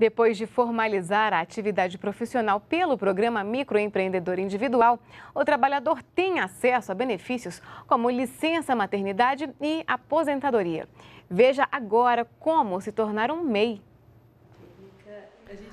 Depois de formalizar a atividade profissional pelo programa Microempreendedor Individual, o trabalhador tem acesso a benefícios como licença maternidade e aposentadoria. Veja agora como se tornar um MEI.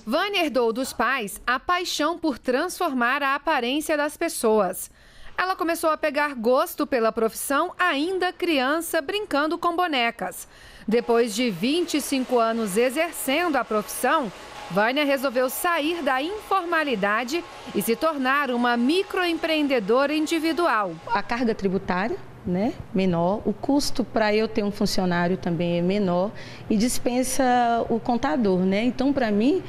Vânia herdou dos pais a paixão por transformar a aparência das pessoas. Ela começou a pegar gosto pela profissão ainda criança, brincando com bonecas. Depois de 25 anos exercendo a profissão, Vânia resolveu sair da informalidade e se tornar uma microempreendedora individual. A carga tributária né, menor, o custo para eu ter um funcionário também é menor e dispensa o contador, né? Então, para mim,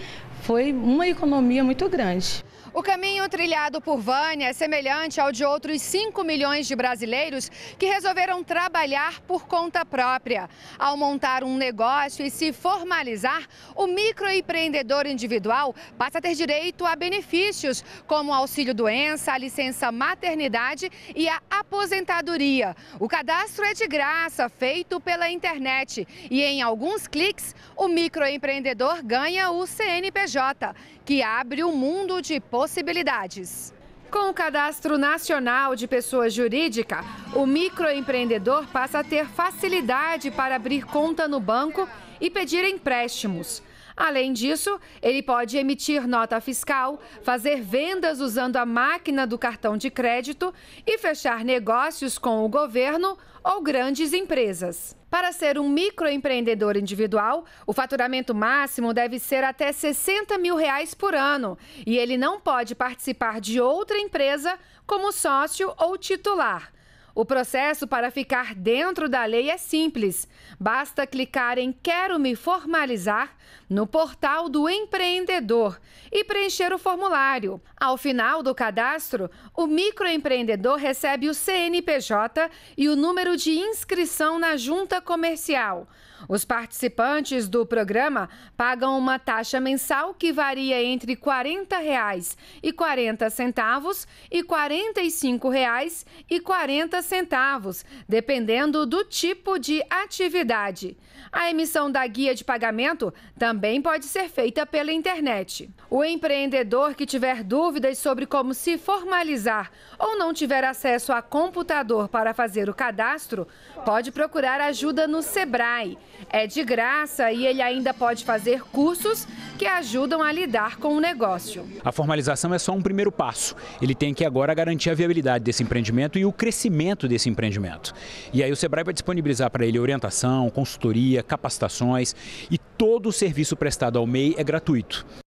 foi uma economia muito grande. O caminho trilhado por Vânia é semelhante ao de outros 5 milhões de brasileiros que resolveram trabalhar por conta própria. Ao montar um negócio e se formalizar, o microempreendedor individual passa a ter direito a benefícios, como auxílio-doença, a licença maternidade e a aposentadoria. O cadastro é de graça, feito pela internet. E em alguns cliques, o microempreendedor ganha o CNPJ que abre um mundo de possibilidades. Com o Cadastro Nacional de Pessoa Jurídica, o microempreendedor passa a ter facilidade para abrir conta no banco e pedir empréstimos. Além disso, ele pode emitir nota fiscal, fazer vendas usando a máquina do cartão de crédito e fechar negócios com o governo ou grandes empresas. Para ser um microempreendedor individual, o faturamento máximo deve ser até 60 mil reais por ano e ele não pode participar de outra empresa como sócio ou titular. O processo para ficar dentro da lei é simples. Basta clicar em Quero me formalizar no portal do empreendedor e preencher o formulário. Ao final do cadastro, o microempreendedor recebe o CNPJ e o número de inscrição na junta comercial. Os participantes do programa pagam uma taxa mensal que varia entre R$ 40,40 e R$ centavos e R$ 45,40 centavos, dependendo do tipo de atividade. A emissão da guia de pagamento também pode ser feita pela internet. O empreendedor que tiver dúvidas sobre como se formalizar ou não tiver acesso a computador para fazer o cadastro, pode procurar ajuda no Sebrae. É de graça e ele ainda pode fazer cursos que ajudam a lidar com o negócio. A formalização é só um primeiro passo. Ele tem que agora garantir a viabilidade desse empreendimento e o crescimento desse empreendimento. E aí o Sebrae vai disponibilizar para ele orientação, consultoria, capacitações e todo o serviço prestado ao MEI é gratuito.